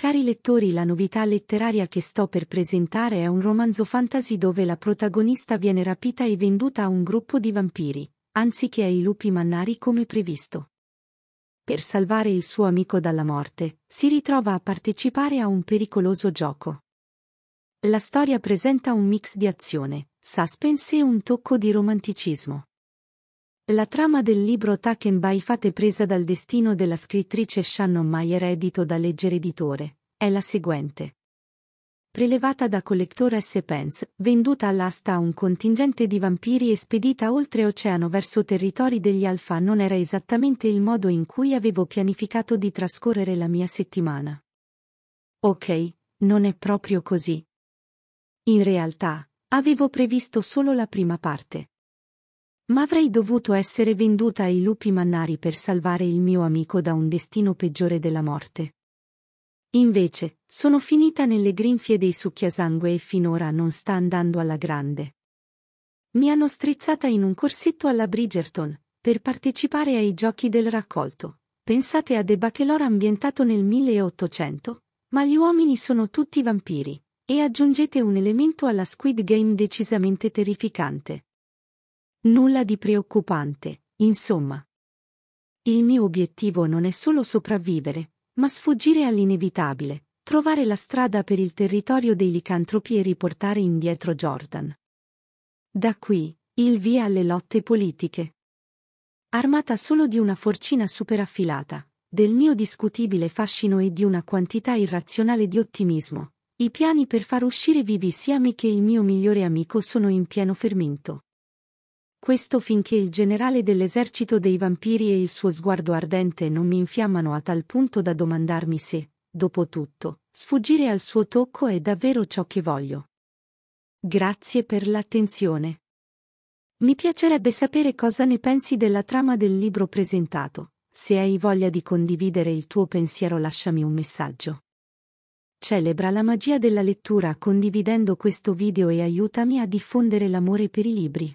Cari lettori, la novità letteraria che sto per presentare è un romanzo fantasy dove la protagonista viene rapita e venduta a un gruppo di vampiri, anziché ai lupi mannari come previsto. Per salvare il suo amico dalla morte, si ritrova a partecipare a un pericoloso gioco. La storia presenta un mix di azione, suspense e un tocco di romanticismo. La trama del libro Taken by Fate presa dal destino della scrittrice Shannon Mayer edito da Leggere Editore, è la seguente. Prelevata da Collector S. Pence, venduta all'asta a un contingente di vampiri e spedita oltreoceano verso territori degli Alfa non era esattamente il modo in cui avevo pianificato di trascorrere la mia settimana. Ok, non è proprio così. In realtà, avevo previsto solo la prima parte. Ma avrei dovuto essere venduta ai lupi mannari per salvare il mio amico da un destino peggiore della morte. Invece, sono finita nelle grinfie dei succhiasangue e finora non sta andando alla grande. Mi hanno strizzata in un corsetto alla Bridgerton, per partecipare ai giochi del raccolto. Pensate a The Bachelor ambientato nel 1800, ma gli uomini sono tutti vampiri, e aggiungete un elemento alla Squid Game decisamente terrificante. Nulla di preoccupante, insomma. Il mio obiettivo non è solo sopravvivere, ma sfuggire all'inevitabile, trovare la strada per il territorio dei licantropi e riportare indietro Jordan. Da qui, il via alle lotte politiche. Armata solo di una forcina superaffilata, del mio discutibile fascino e di una quantità irrazionale di ottimismo, i piani per far uscire vivi sia me che il mio migliore amico sono in pieno fermento. Questo finché il generale dell'esercito dei vampiri e il suo sguardo ardente non mi infiammano a tal punto da domandarmi se, dopo tutto, sfuggire al suo tocco è davvero ciò che voglio. Grazie per l'attenzione. Mi piacerebbe sapere cosa ne pensi della trama del libro presentato. Se hai voglia di condividere il tuo pensiero lasciami un messaggio. Celebra la magia della lettura condividendo questo video e aiutami a diffondere l'amore per i libri.